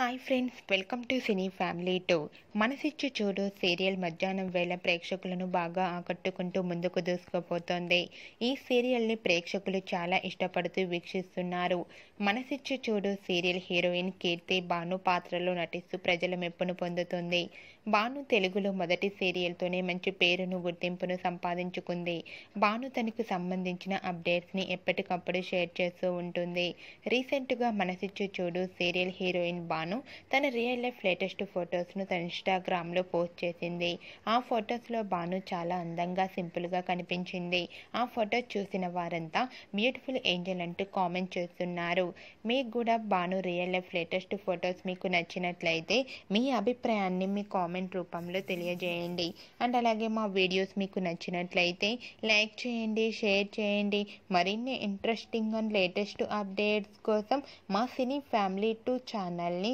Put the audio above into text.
hi friends welcome to cine family to Manasichu Choodu serial మధ్యాహ్నం వేళ ప్రేక్షకులను బాగా ఆకట్టుకుంటూ ముందుకు దూసుకుపోతోంది ఈ సీరియల్ని ప్రేక్షకులు చాలా ఇష్టపడుతూ వీక్షిస్తున్నారు మనసిచ్చు చూడు సీరియల్ హీరోయిన్ కీర్తి భాను పాత్రలో నటిస్తూ ప్రజల మెప్పును పొందుతుంది భాను తెలుగులో మొదటి సీరియల్తోనే మంచి పేరును గుర్తింపును సంపాదించుకుంది భాను తనకు సంబంధించిన అప్డేట్స్ని ఎప్పటికప్పుడు షేర్ చేస్తూ ఉంటుంది రీసెంట్గా మనసిచ్చు చూడు సీరియల్ హీరోయిన్ భాను తను తన రియల్ లైఫ్ లేటెస్ట్ ఫొటోస్ను తన ఇన్స్టాగ్రామ్లో పోస్ట్ చేసింది ఆ ఫొటోస్లో భాను చాలా అందంగా సింపుల్గా కనిపించింది ఆ ఫొటోస్ చూసిన వారంతా బ్యూటిఫుల్ ఏంజల్ అంటూ కామెంట్ చేస్తున్నారు మీకు కూడా Bhanu real life latest photos మీకు నచ్చినట్లయితే మీ అభిప్రాయాన్ని మీ కామెంట్ రూపంలో తెలియజేయండి అండ్ అలాగే మా వీడియోస్ మీకు నచ్చినట్లయితే లైక్ చేయండి షేర్ చేయండి మరిన్ని ఇంట్రెస్టింగ్ అండ్ లేటెస్ట్ అప్డేట్స్ కోసం మా సినీ ఫ్యామిలీ టూ ఛానల్ని